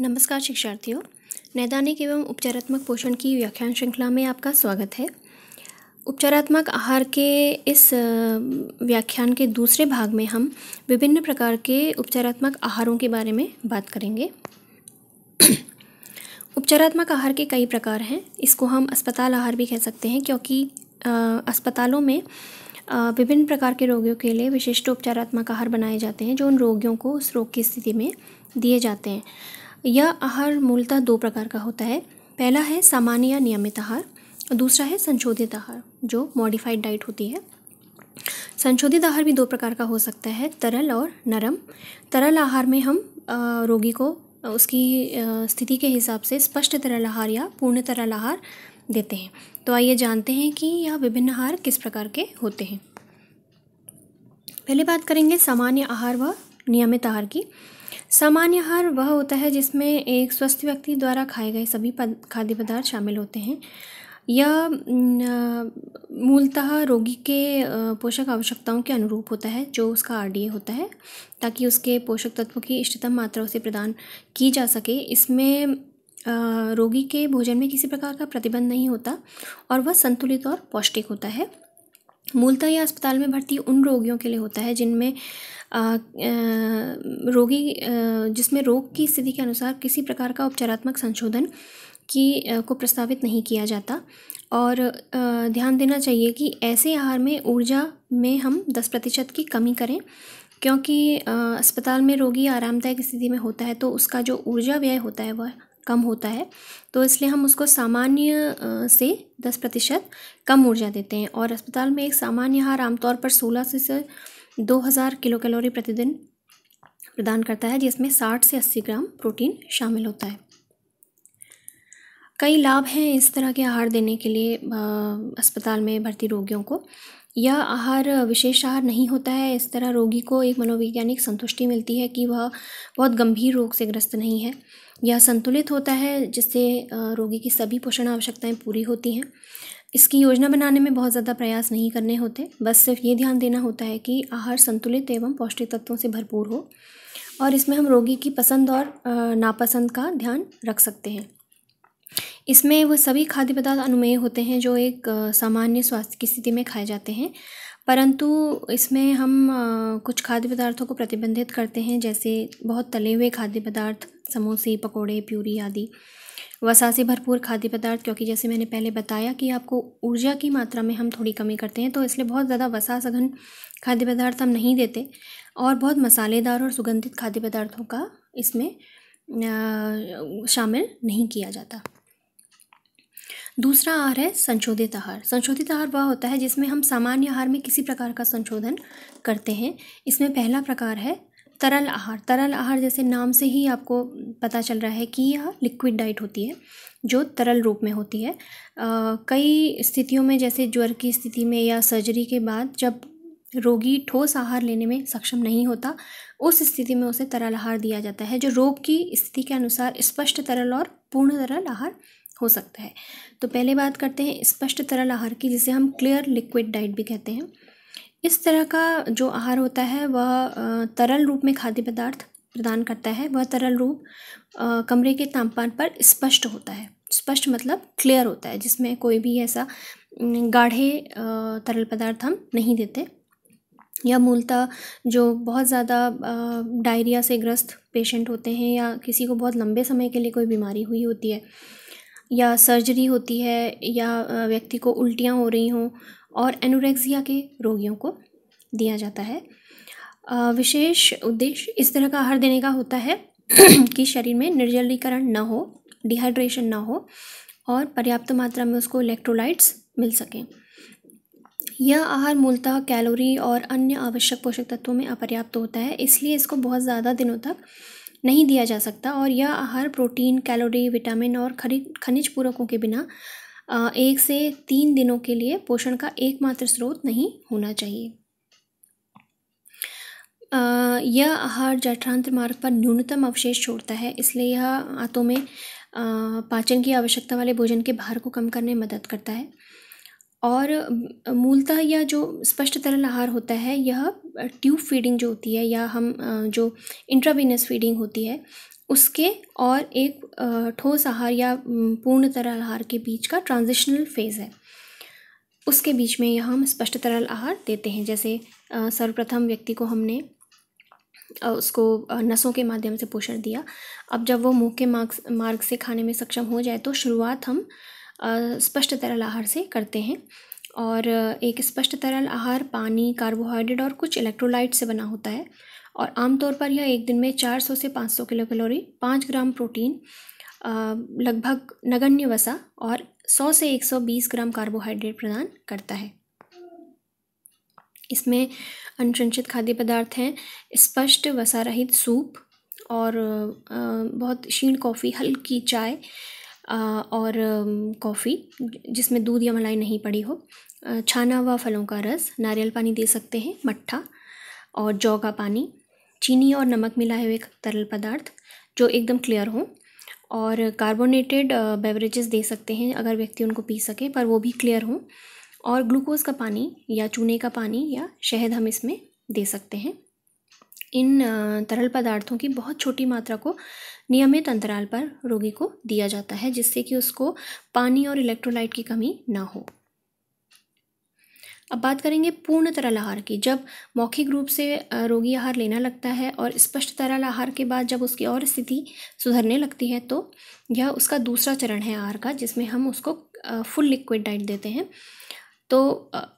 नमस्कार शिक्षार्थियों नैदानिक एवं उपचारात्मक पोषण की व्याख्यान श्रृंखला में आपका स्वागत है उपचारात्मक आहार के इस व्याख्यान के दूसरे भाग में हम विभिन्न प्रकार के उपचारात्मक आहारों के बारे में बात करेंगे उपचारात्मक आहार के कई प्रकार हैं इसको हम अस्पताल आहार भी कह सकते हैं क्योंकि आ, अस्पतालों में विभिन्न प्रकार के रोगियों के लिए विशिष्ट उपचारात्मक आहार बनाए जाते हैं जो उन रोगियों को उस रोग की स्थिति में दिए जाते हैं यह आहार मूलतः दो प्रकार का होता है पहला है सामान्य या नियमित आहार और दूसरा है संशोधित आहार जो मॉडिफाइड डाइट होती है संशोधित आहार भी दो प्रकार का हो सकता है तरल और नरम तरल आहार में हम रोगी को उसकी स्थिति के हिसाब से स्पष्ट तरल आहार या पूर्ण तरल आहार देते हैं तो आइए जानते हैं कि यह विभिन्न आहार किस प्रकार के होते हैं पहले बात करेंगे सामान्य आहार व नियमित आहार की सामान्य आहार वह होता है जिसमें एक स्वस्थ व्यक्ति द्वारा खाए गए सभी पद, खाद्य पदार्थ शामिल होते हैं यह मूलतः रोगी के पोषक आवश्यकताओं के अनुरूप होता है जो उसका ए होता है ताकि उसके पोषक तत्वों की इष्टतम मात्रा उसे प्रदान की जा सके इसमें रोगी के भोजन में किसी प्रकार का प्रतिबंध नहीं होता और वह संतुलित और पौष्टिक होता है मूलतः यह अस्पताल में भर्ती उन रोगियों के लिए होता है जिनमें रोगी जिसमें रोग की स्थिति के अनुसार किसी प्रकार का उपचारात्मक संशोधन की को प्रस्तावित नहीं किया जाता और ध्यान देना चाहिए कि ऐसे आहार में ऊर्जा में हम दस प्रतिशत की कमी करें क्योंकि अस्पताल में रोगी आरामदायक स्थिति में होता है तो उसका जो ऊर्जा व्यय होता है वह कम होता है तो इसलिए हम उसको सामान्य से दस प्रतिशत कम ऊर्जा देते हैं और अस्पताल में एक सामान्य हार आमतौर पर सोलह से दो हज़ार किलो कैलोरी प्रतिदिन प्रदान करता है जिसमें साठ से अस्सी ग्राम प्रोटीन शामिल होता है कई लाभ हैं इस तरह के आहार देने के लिए अस्पताल में भर्ती रोगियों को यह आहार विशेष आहार नहीं होता है इस तरह रोगी को एक मनोवैज्ञानिक संतुष्टि मिलती है कि वह बहुत गंभीर रोग से ग्रस्त नहीं है यह संतुलित होता है जिससे रोगी की सभी पोषण आवश्यकताएं पूरी होती हैं इसकी योजना बनाने में बहुत ज़्यादा प्रयास नहीं करने होते बस सिर्फ ये ध्यान देना होता है कि आहार संतुलित एवं पौष्टिक तत्वों से भरपूर हो और इसमें हम रोगी की पसंद और नापसंद का ध्यान रख सकते हैं इसमें वो सभी खाद्य पदार्थ अनुमेय होते हैं जो एक सामान्य स्वास्थ्य की स्थिति में खाए जाते हैं परंतु इसमें हम कुछ खाद्य पदार्थों को प्रतिबंधित करते हैं जैसे बहुत तले हुए खाद्य पदार्थ समोसे पकोड़े प्यूरी आदि वसा से भरपूर खाद्य पदार्थ क्योंकि जैसे मैंने पहले बताया कि आपको ऊर्जा की मात्रा में हम थोड़ी कमी करते हैं तो इसलिए बहुत ज़्यादा वसा सघन खाद्य पदार्थ हम नहीं देते और बहुत मसालेदार और सुगंधित खाद्य पदार्थों का इसमें शामिल नहीं किया जाता दूसरा आहार है संशोधित आहार संशोधित आहार वह होता है जिसमें हम सामान्य आहार में किसी प्रकार का संशोधन करते हैं इसमें पहला प्रकार है तरल आहार तरल आहार जैसे नाम से ही आपको पता चल रहा है कि यह लिक्विड डाइट होती है जो तरल रूप में होती है आ, कई स्थितियों में जैसे ज्वर की स्थिति में या सर्जरी के बाद जब रोगी ठोस आहार लेने में सक्षम नहीं होता उस स्थिति में उसे तरल आहार दिया जाता है जो रोग की स्थिति के अनुसार स्पष्ट तरल और पूर्ण तरल आहार हो सकता है तो पहले बात करते हैं स्पष्ट तरल आहार की जिसे हम क्लियर लिक्विड डाइट भी कहते हैं इस तरह का जो आहार होता है वह तरल रूप में खाद्य पदार्थ प्रदान करता है वह तरल रूप कमरे के तापमान पर स्पष्ट होता है स्पष्ट मतलब क्लियर होता है जिसमें कोई भी ऐसा गाढ़े तरल पदार्थ हम नहीं देते या मूलतः जो बहुत ज़्यादा डायरिया से ग्रस्त पेशेंट होते हैं या किसी को बहुत लंबे समय के लिए कोई बीमारी हुई होती है या सर्जरी होती है या व्यक्ति को उल्टियाँ हो रही हों और एनोरेक्सिया के रोगियों को दिया जाता है विशेष उद्देश्य इस तरह का आहार देने का होता है कि शरीर में निर्जलीकरण ना हो डिहाइड्रेशन ना हो और पर्याप्त मात्रा में उसको इलेक्ट्रोलाइट्स मिल सकें यह आहार मूलतः कैलोरी और अन्य आवश्यक पोषक तत्वों में अपर्याप्त होता है इसलिए इसको बहुत ज़्यादा दिनों तक नहीं दिया जा सकता और यह आहार प्रोटीन कैलोरी विटामिन और खनिज पूरकों के बिना एक से तीन दिनों के लिए पोषण का एकमात्र स्रोत नहीं होना चाहिए यह आहार जठरांत्र मार्ग पर न्यूनतम अवशेष छोड़ता है इसलिए यह आंतों में पाचन की आवश्यकता वाले भोजन के भार को कम करने में मदद करता है और मूलतः यह जो स्पष्ट तरल आहार होता है यह ट्यूब फीडिंग जो होती है या हम जो इंट्रावीनस फीडिंग होती है उसके और एक ठोस आहार या पूर्ण तरल आहार के बीच का ट्रांजिशनल फेज़ है उसके बीच में यह हम स्पष्ट तरल आहार देते हैं जैसे सर्वप्रथम व्यक्ति को हमने उसको नसों के माध्यम से पोषण दिया अब जब वो मुँह के मार्ग मार्ग से खाने में सक्षम हो जाए तो शुरुआत हम स्पष्ट तरल आहार से करते हैं और एक स्पष्ट तरल आहार पानी कार्बोहाइड्रेट और कुछ इलेक्ट्रोलाइट से बना होता है और आमतौर पर यह एक दिन में 400 से 500 किलो कैलोरी पाँच ग्राम प्रोटीन लगभग नगण्य वसा और 100 से 120 ग्राम कार्बोहाइड्रेट प्रदान करता है इसमें अनुसंचित खाद्य पदार्थ हैं स्पष्ट वसा रहित सूप और बहुत क्षीण कॉफ़ी हल्की चाय और कॉफ़ी जिसमें दूध या मलाई नहीं पड़ी हो छाना हुआ फलों का रस नारियल पानी दे सकते हैं मट्ठा और जौ का पानी चीनी और नमक मिलाए हुए तरल पदार्थ जो एकदम क्लियर हो और कार्बोनेटेड बेवरेजेस दे सकते हैं अगर व्यक्ति उनको पी सके पर वो भी क्लियर हो और ग्लूकोज़ का पानी या चूने का पानी या शहद हम इसमें दे सकते हैं इन तरल पदार्थों की बहुत छोटी मात्रा को नियमित अंतराल पर रोगी को दिया जाता है जिससे कि उसको पानी और इलेक्ट्रोलाइट की कमी ना हो अब बात करेंगे पूर्ण तरल आहार की जब मौखिक रूप से रोगी आहार लेना लगता है और स्पष्ट तरल आहार के बाद जब उसकी और स्थिति सुधरने लगती है तो यह उसका दूसरा चरण है आहार का जिसमें हम उसको फुल लिक्विड डाइट देते हैं तो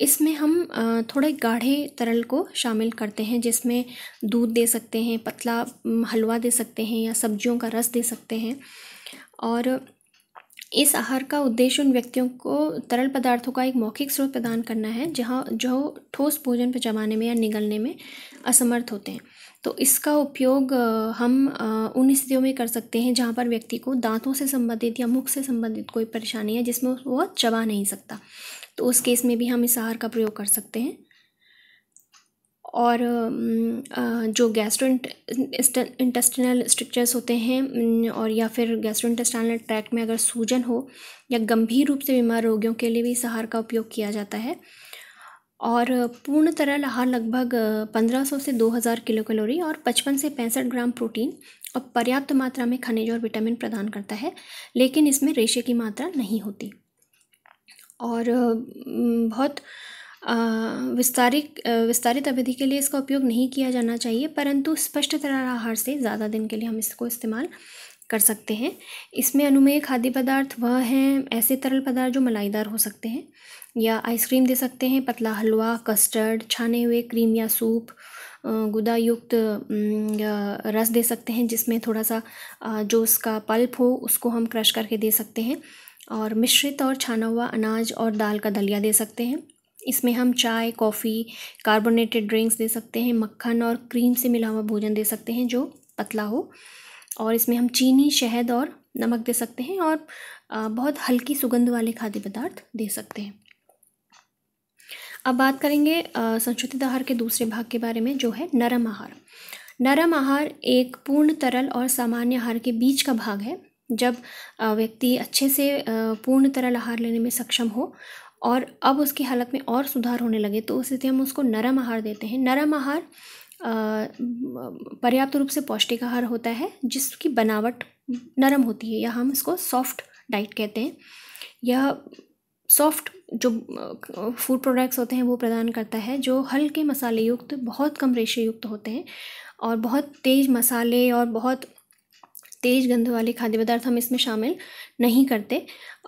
इसमें हम थोड़े गाढ़े तरल को शामिल करते हैं जिसमें दूध दे सकते हैं पतला हलवा दे सकते हैं या सब्जियों का रस दे सकते हैं और इस आहार का उद्देश्य उन व्यक्तियों को तरल पदार्थों का एक मौखिक स्रोत प्रदान करना है जहाँ जो ठोस भोजन पर जमाने में या निगलने में असमर्थ होते हैं तो इसका उपयोग हम उन स्थितियों में कर सकते हैं जहाँ पर व्यक्ति को दांतों से संबंधित या मुख से संबंधित कोई परेशानी है जिसमें वह चबा नहीं सकता तो उस केस में भी हम इस आहार का प्रयोग कर सकते हैं और जो गैस्ट्रो इंटेस्टिनल स्ट्रक्चर्स होते हैं और या फिर गैस्ट्रो इंटेस्टाइनल ट्रैक्ट में अगर सूजन हो या गंभीर रूप से बीमार रोगियों के लिए भी इस आहार का उपयोग किया जाता है और पूर्ण तरल आहार लगभग 1500 से 2000 किलो कैलोरी और 55 से पैंसठ ग्राम प्रोटीन और पर्याप्त मात्रा में खनिज और विटामिन प्रदान करता है लेकिन इसमें रेशे की मात्रा नहीं होती और बहुत विस्तारित विस्तारित अवधि के लिए इसका उपयोग नहीं किया जाना चाहिए परंतु स्पष्ट तरह से ज़्यादा दिन के लिए हम इसको इस्तेमाल कर सकते हैं इसमें अनुमेय खाद्य पदार्थ वह हैं ऐसे तरल पदार्थ जो मलाईदार हो सकते हैं या आइसक्रीम दे सकते हैं पतला हलवा कस्टर्ड छाने हुए क्रीम या सूप गुदा युक्त रस दे सकते हैं जिसमें थोड़ा सा जो उसका पल्प हो उसको हम क्रश करके दे सकते हैं और मिश्रित और छाना हुआ अनाज और दाल का दलिया दे सकते हैं इसमें हम चाय कॉफ़ी कार्बोनेटेड ड्रिंक्स दे सकते हैं मक्खन और क्रीम से मिला हुआ भोजन दे सकते हैं जो पतला हो और इसमें हम चीनी शहद और नमक दे सकते हैं और बहुत हल्की सुगंध वाले खाद्य पदार्थ दे सकते हैं अब बात करेंगे संशोधित आहार के दूसरे भाग के बारे में जो है नरम आहार नरम आहार एक पूर्ण तरल और सामान्य आहार के बीच का भाग है जब व्यक्ति अच्छे से पूर्ण तरल आहार लेने में सक्षम हो और अब उसकी हालत में और सुधार होने लगे तो उस स्थिति हम उसको नरम आहार देते हैं नरम आहार पर्याप्त रूप से पौष्टिक आहार होता है जिसकी बनावट नरम होती है या हम इसको सॉफ्ट डाइट कहते हैं यह सॉफ्ट जो फूड प्रोडक्ट्स होते हैं वो प्रदान करता है जो हल्के मसाले युक्त बहुत कम रेशे युक्त होते हैं और बहुत तेज़ मसाले और बहुत तेज गंध वाले खाद्य पदार्थ हम इसमें शामिल नहीं करते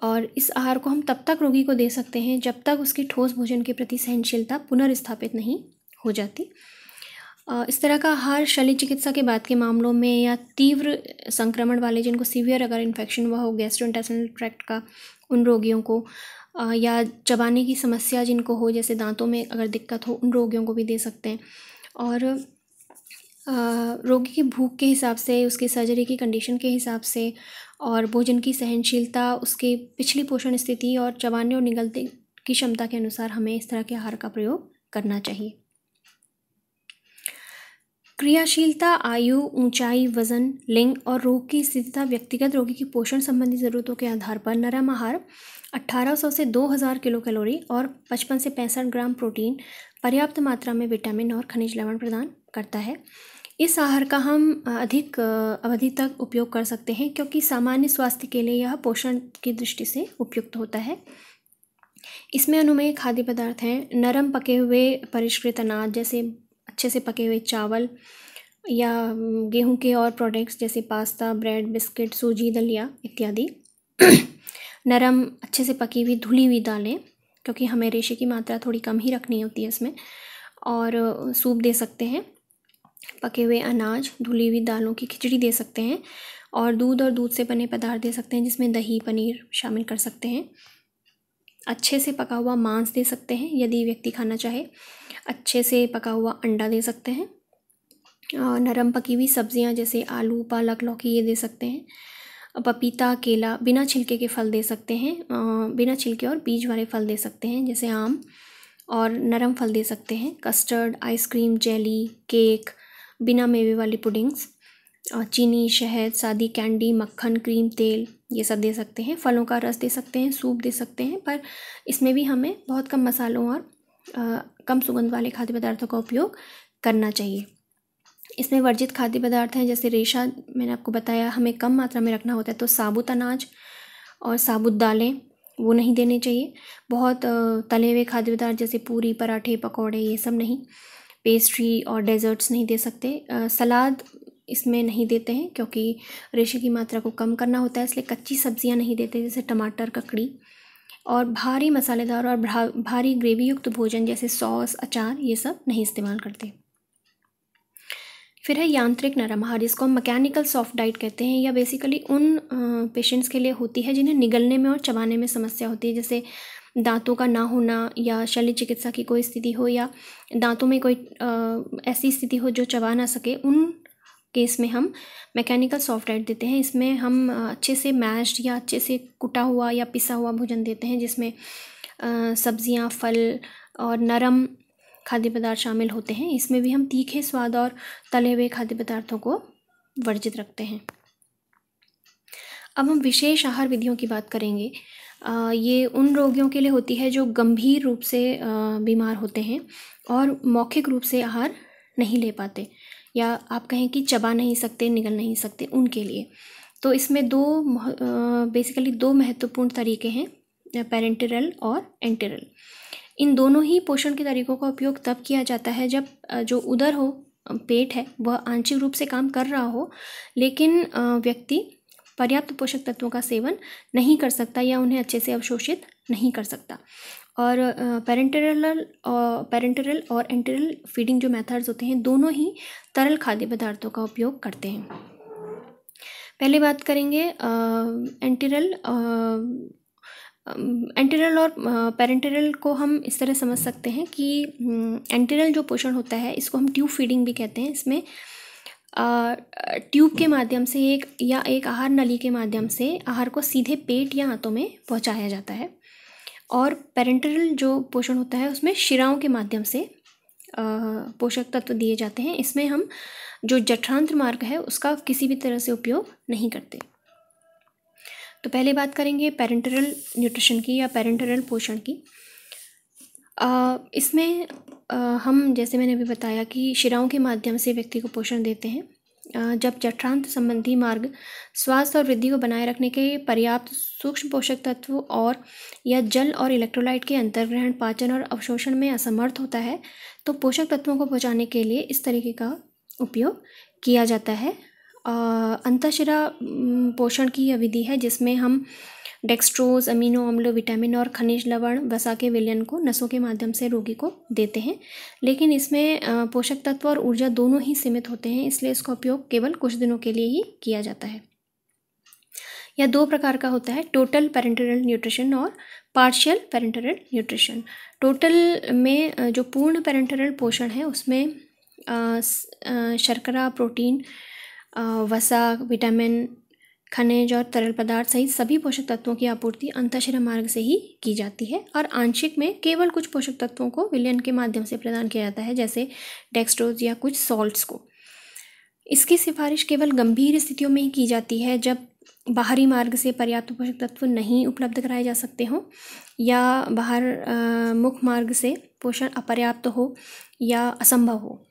और इस आहार को हम तब तक रोगी को दे सकते हैं जब तक उसकी ठोस भोजन के प्रति सहनशीलता पुनर्स्थापित नहीं हो जाती इस तरह का आहार शल्य चिकित्सा के बाद के मामलों में या तीव्र संक्रमण वाले जिनको सीवियर अगर इन्फेक्शन हुआ हो गैस्ट्रोइंटेस्टिनल ट्रैक्ट का उन रोगियों को या चबाने की समस्या जिनको हो जैसे दांतों में अगर दिक्कत हो उन रोगियों को भी दे सकते हैं और रोगी की भूख के हिसाब से उसकी सर्जरी की कंडीशन के हिसाब से और भोजन की सहनशीलता उसके पिछली पोषण स्थिति और चबाने और निगलते की क्षमता के अनुसार हमें इस तरह के आहार का प्रयोग करना चाहिए क्रियाशीलता आयु ऊंचाई वजन लिंग और रोग की स्थिति तथा व्यक्तिगत रोगी की पोषण संबंधी ज़रूरतों के आधार पर नरम आहार 1800 से 2000 किलो कैलोरी और 55 से पैंसठ ग्राम प्रोटीन पर्याप्त मात्रा में विटामिन और खनिज लवण प्रदान करता है इस आहार का हम अधिक अवधि तक उपयोग कर सकते हैं क्योंकि सामान्य स्वास्थ्य के लिए यह पोषण की दृष्टि से उपयुक्त होता है इसमें अनुमेय खाद्य पदार्थ हैं नरम पके हुए परिष्कृत अनाज जैसे अच्छे से पके हुए चावल या गेहूं के और प्रोडक्ट्स जैसे पास्ता ब्रेड बिस्किट सूजी दलिया इत्यादि नरम अच्छे से पकी हुई धुली हुई दालें क्योंकि हमें रेशे की मात्रा थोड़ी कम ही रखनी होती है इसमें और सूप दे सकते हैं पके हुए अनाज धुली हुई दालों की खिचड़ी दे सकते हैं और दूध और दूध से बने पदार्थ दे सकते हैं जिसमें दही पनीर शामिल कर सकते हैं अच्छे से पका हुआ मांस दे सकते हैं यदि व्यक्ति खाना चाहे अच्छे से पका हुआ अंडा दे सकते हैं नरम पकी हुई सब्जियां जैसे आलू पालक लौकी ये दे सकते हैं पपीता केला बिना छिलके के फल दे सकते हैं बिना छिलके और बीज वाले फल दे सकते हैं जैसे आम और नरम फल दे सकते हैं कस्टर्ड आइसक्रीम जेली केक बिना मेवे वाली पुडिंग्स चीनी शहद सादी कैंडी मक्खन क्रीम तेल ये सब दे सकते हैं फलों का रस दे सकते हैं सूप दे सकते हैं पर इसमें भी हमें बहुत कम मसालों और आ, कम सुगंध वाले खाद्य पदार्थों का उपयोग करना चाहिए इसमें वर्जित खाद्य पदार्थ हैं जैसे रेशा मैंने आपको बताया हमें कम मात्रा में रखना होता है तो साबुत अनाज और साबुत दालें वो नहीं देने चाहिए बहुत तले हुए खाद्य पदार्थ जैसे पूरी पराठे पकौड़े ये सब नहीं पेस्ट्री और डेज़र्ट्स नहीं दे सकते सलाद इसमें नहीं देते हैं क्योंकि रेशे की मात्रा को कम करना होता है इसलिए कच्ची सब्जियां नहीं देते जैसे टमाटर ककड़ी और भारी मसालेदार और भारी ग्रेवी युक्त भोजन जैसे सॉस अचार ये सब नहीं इस्तेमाल करते फिर है यांत्रिक नरम आहार जिसको हम मैकेनिकल सॉफ्ट डाइट कहते हैं या बेसिकली उन पेशेंट्स के लिए होती है जिन्हें निगलने में और चबाने में समस्या होती है जैसे दांतों का ना होना या शल्य चिकित्सा की कोई स्थिति हो या दांतों में कोई आ, ऐसी स्थिति हो जो चबा ना सके उन केस में हम मैकेनिकल सॉफ्टवेयर देते हैं इसमें हम अच्छे से मैश या अच्छे से कुटा हुआ या पिसा हुआ भोजन देते हैं जिसमें सब्जियां फल और नरम खाद्य पदार्थ शामिल होते हैं इसमें भी हम तीखे स्वाद और तले हुए खाद्य पदार्थों को वर्जित रखते हैं अब हम विशेष आहार विधियों की बात करेंगे ये उन रोगियों के लिए होती है जो गंभीर रूप से बीमार होते हैं और मौखिक रूप से आहार नहीं ले पाते या आप कहें कि चबा नहीं सकते निगल नहीं सकते उनके लिए तो इसमें दो बेसिकली दो महत्वपूर्ण तरीके हैं पेरेंटरल और एंटेरल इन दोनों ही पोषण के तरीकों का उपयोग तब किया जाता है जब जो उधर हो पेट है वह आंशिक रूप से काम कर रहा हो लेकिन व्यक्ति पर्याप्त पोषक तत्वों का सेवन नहीं कर सकता या उन्हें अच्छे से अवशोषित नहीं कर सकता और पेरेंटरल पेरेंटरल और एंटरल फीडिंग जो मेथड्स होते हैं दोनों ही तरल खाद्य पदार्थों का उपयोग करते हैं पहले बात करेंगे एंटरल एंटरल और पेरेंटरल को हम इस तरह समझ सकते हैं कि एंटरल जो पोषण होता है इसको हम ट्यूब फीडिंग भी कहते हैं इसमें ट्यूब के माध्यम से एक या एक आहार नली के माध्यम से आहार को सीधे पेट या हाथों में पहुंचाया जाता है और पेरेंटरल जो पोषण होता है उसमें शिराओं के माध्यम से पोषक तत्व दिए जाते हैं इसमें हम जो जठरांत्र मार्ग है उसका किसी भी तरह से उपयोग नहीं करते तो पहले बात करेंगे पेरेंटरल न्यूट्रिशन की या पेरेंटरल पोषण की इसमें हम जैसे मैंने अभी बताया कि शिराओं के माध्यम से व्यक्ति को पोषण देते हैं जब जठरांत संबंधी मार्ग स्वास्थ्य और वृद्धि को बनाए रखने के पर्याप्त सूक्ष्म पोषक तत्व और या जल और इलेक्ट्रोलाइट के अंतर्ग्रहण पाचन और अवशोषण में असमर्थ होता है तो पोषक तत्वों को पहुँचाने के लिए इस तरीके का उपयोग किया जाता है अंतशिरा पोषण की यह विधि है जिसमें हम डेक्स्ट्रोज अमीनो अम्लो विटामिन और खनिज लवण वसा के विलयन को नसों के माध्यम से रोगी को देते हैं लेकिन इसमें पोषक तत्व और ऊर्जा दोनों ही सीमित होते हैं इसलिए इसका उपयोग केवल कुछ दिनों के लिए ही किया जाता है या दो प्रकार का होता है टोटल पेरेंटरल न्यूट्रिशन और पार्शियल पेरेंटरल न्यूट्रिशन टोटल में जो पूर्ण पेरेंटरल पोषण है उसमें शर्करा प्रोटीन वसा विटामिन खनिज और तरल पदार्थ सहित सभी पोषक तत्वों की आपूर्ति अंतःशिरा मार्ग से ही की जाती है और आंशिक में केवल कुछ पोषक तत्वों को विलयन के माध्यम से प्रदान किया जाता है जैसे डेक्सट्रोज या कुछ सॉल्ट्स को इसकी सिफारिश केवल गंभीर स्थितियों में ही की जाती है जब बाहरी मार्ग से पर्याप्त पोषक तत्व नहीं उपलब्ध कराए जा सकते हों या बाहर मुख्य मार्ग से पोषण अपर्याप्त हो या असंभव हो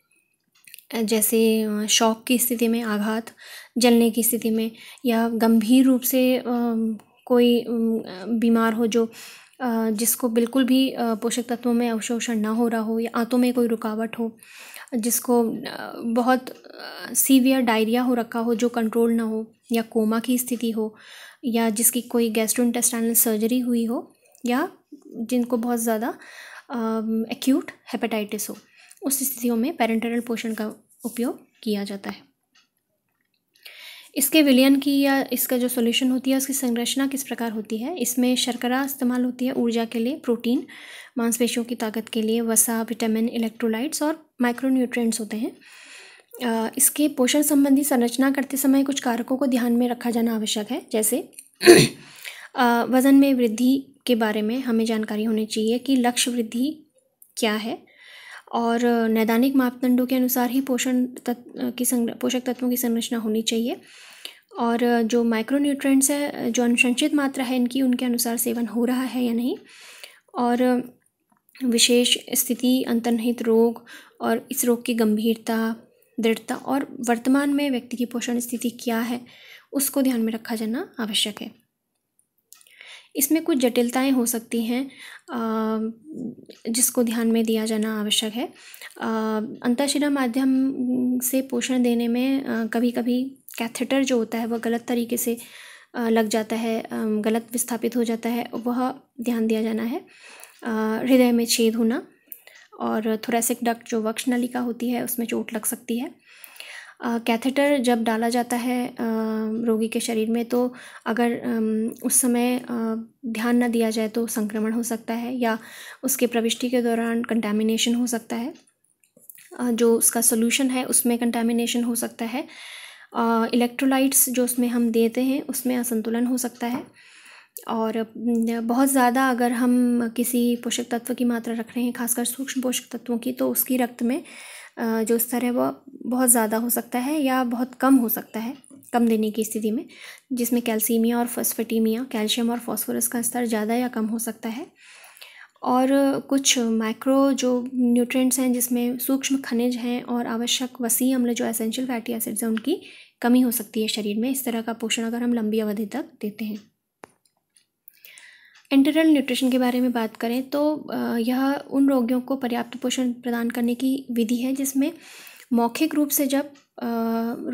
जैसे शॉक की स्थिति में आघात जलने की स्थिति में या गंभीर रूप से कोई बीमार हो जो जिसको बिल्कुल भी पोषक तत्वों में अवशोषण ना हो रहा हो या आंतों में कोई रुकावट हो जिसको बहुत सीवियर डायरिया हो रखा हो जो कंट्रोल ना हो या कोमा की स्थिति हो या जिसकी कोई गैस्ट्रोइंटेस्टाइनल सर्जरी हुई हो या जिनको बहुत ज़्यादा एक्यूट हेपेटाइटिस हो उस स्थितियों में पेरेंटरल पोषण का उपयोग किया जाता है इसके विलयन की या इसका जो सॉल्यूशन होती है उसकी संरचना किस प्रकार होती है इसमें शर्करा इस्तेमाल होती है ऊर्जा के लिए प्रोटीन मांसपेशियों की ताकत के लिए वसा विटामिन इलेक्ट्रोलाइट्स और माइक्रोन्यूट्रिएंट्स होते हैं इसके पोषण संबंधी संरचना करते समय कुछ कारकों को ध्यान में रखा जाना आवश्यक है जैसे वज़न में वृद्धि के बारे में हमें जानकारी होनी चाहिए कि लक्ष्य वृद्धि क्या है और नैदानिक मापदंडों के अनुसार ही पोषण तत्व की पोषक तत्वों की संरचना होनी चाहिए और जो माइक्रो न्यूट्रेंट्स है जो अनुशंसित मात्रा है इनकी उनके अनुसार सेवन हो रहा है या नहीं और विशेष स्थिति अंतर्निहित रोग और इस रोग की गंभीरता दृढ़ता और वर्तमान में व्यक्ति की पोषण स्थिति क्या है उसको ध्यान में रखा जाना आवश्यक है इसमें कुछ जटिलताएँ हो सकती हैं जिसको ध्यान में दिया जाना आवश्यक है अंतःशिरा माध्यम से पोषण देने में कभी कभी कैथेटर जो होता है वह गलत तरीके से लग जाता है गलत विस्थापित हो जाता है वह ध्यान दिया जाना है हृदय में छेद होना और थोरेसिक डक्ट जो वक्ष नलिका होती है उसमें चोट लग सकती है कैथेटर जब डाला जाता है रोगी के शरीर में तो अगर उस समय ध्यान न दिया जाए तो संक्रमण हो सकता है या उसके प्रविष्टि के दौरान कंटेमिनेशन हो सकता है जो उसका सोल्यूशन है उसमें कंटेमिनेशन हो सकता है इलेक्ट्रोलाइट्स जो उसमें हम देते हैं उसमें असंतुलन हो सकता है और बहुत ज़्यादा अगर हम किसी पोषक तत्व की मात्रा रख रहे हैं खासकर सूक्ष्म पोषक तत्वों की तो उसकी रक्त में जो स्तर है वह बहुत ज़्यादा हो सकता है या बहुत कम हो सकता है कम देने की स्थिति में जिसमें कैल्सीमिया और फसफटीमिया कैल्शियम और फॉस्फोरस का स्तर ज़्यादा या कम हो सकता है और कुछ माइक्रो जो न्यूट्रिएंट्स हैं जिसमें सूक्ष्म खनिज हैं और आवश्यक वसी अम्ल जो एसेंशियल फैटी एसिड्स हैं उनकी कमी हो सकती है शरीर में इस तरह का पोषण अगर हम लंबी अवधि तक देते हैं इंटरनल न्यूट्रिशन के बारे में बात करें तो यह उन रोगियों को पर्याप्त पोषण प्रदान करने की विधि है जिसमें मौखिक रूप से जब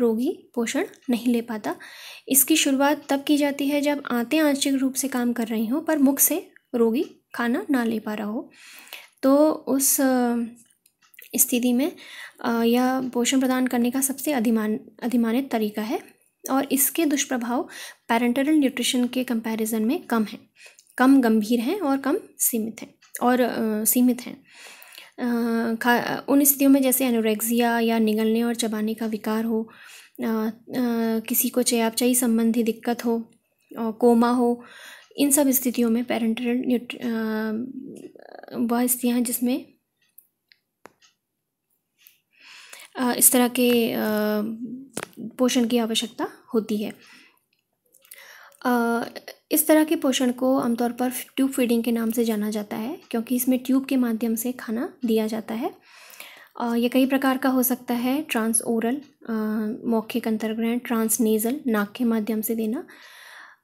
रोगी पोषण नहीं ले पाता इसकी शुरुआत तब की जाती है जब आते आंशिक रूप से काम कर रही हों पर मुख से रोगी खाना ना ले पा रहा हो तो उस स्थिति में यह पोषण प्रदान करने का सबसे अधिमान अधिमानित तरीका है और इसके दुष्प्रभाव पैरेंटल न्यूट्रिशन के कंपैरिजन में कम है कम गंभीर हैं और कम सीमित हैं और आ, सीमित हैं उन स्थितियों में जैसे एनोरेक्सिया या निगलने और चबाने का विकार हो आ, आ, किसी को चयापचयी संबंधी दिक्कत हो और कोमा हो इन सब स्थितियों में पेरेंटल न्यूट वह स्थितियाँ हैं जिसमें इस तरह के पोषण की आवश्यकता होती है इस तरह के पोषण को आमतौर पर ट्यूब फीडिंग के नाम से जाना जाता है क्योंकि इसमें ट्यूब के माध्यम से खाना दिया जाता है यह कई प्रकार का हो सकता है ट्रांस ओरल मौखिक अंतर्ग्रहण ट्रांस नेज़ल नाक के माध्यम से देना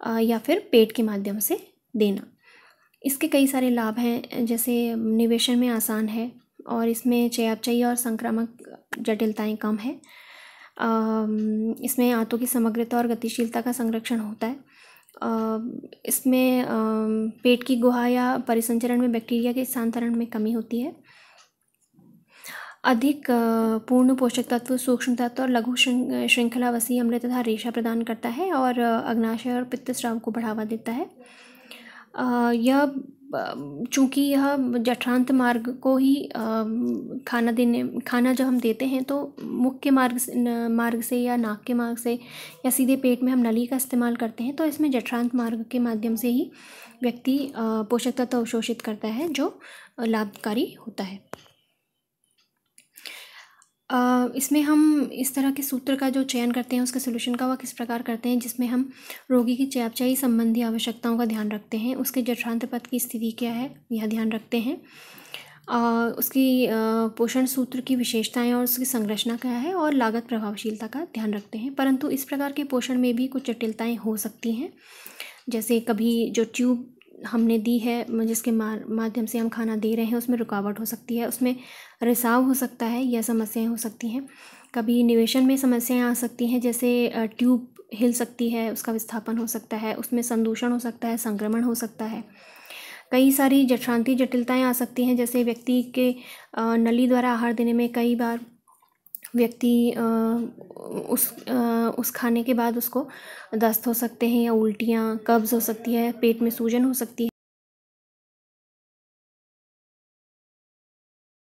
आ, या फिर पेट के माध्यम से देना इसके कई सारे लाभ हैं जैसे निवेशन में आसान है और इसमें चयापचयी और संक्रामक जटिलताएं कम है आ, इसमें आंतों की समग्रता और गतिशीलता का संरक्षण होता है इसमें पेट की गुहा या परिसंचरण में बैक्टीरिया के स्थानांतरण में कमी होती है अधिक पूर्ण पोषक तत्व सूक्ष्म तत्व और लघु श्रृंखला वसी अम्ल तथा रेशा प्रदान करता है और अग्नाशय और पित्तस्राव को बढ़ावा देता है यह चूँकि यह जठरांत मार्ग को ही खाना देने खाना जब हम देते हैं तो मुख्य मार्ग मार्ग से या नाक के मार्ग से या सीधे पेट में हम नली का इस्तेमाल करते हैं तो इसमें जठरांत मार्ग के माध्यम से ही व्यक्ति पोषक तत्व अवशोषित करता है जो लाभकारी होता है इसमें हम इस तरह के सूत्र का जो चयन करते हैं उसके सोल्यूशन का वह किस प्रकार करते हैं जिसमें हम रोगी की चयापचाई संबंधी आवश्यकताओं का ध्यान रखते हैं उसके जठरांत पथ की स्थिति क्या है यह ध्यान रखते हैं उसकी पोषण सूत्र की विशेषताएं और उसकी संरचना क्या है और लागत प्रभावशीलता का ध्यान रखते हैं परंतु इस प्रकार के पोषण में भी कुछ जटिलताएँ हो सकती हैं जैसे कभी जो ट्यूब हमने दी है जिसके माध्यम से हम खाना दे रहे हैं उसमें रुकावट हो सकती है उसमें रिसाव हो सकता है या समस्याएं हो सकती हैं कभी निवेशन में समस्याएं आ सकती हैं जैसे ट्यूब हिल सकती है उसका विस्थापन हो सकता है उसमें संदूषण हो सकता है संक्रमण हो सकता है कई सारी जठरांति जटिलताएं आ सकती हैं जैसे व्यक्ति के नली द्वारा आहार देने में कई बार व्यक्ति उस उस खाने के बाद उसको दस्त हो सकते हैं या उल्टियाँ कब्ज़ हो सकती है पेट में सूजन हो सकती है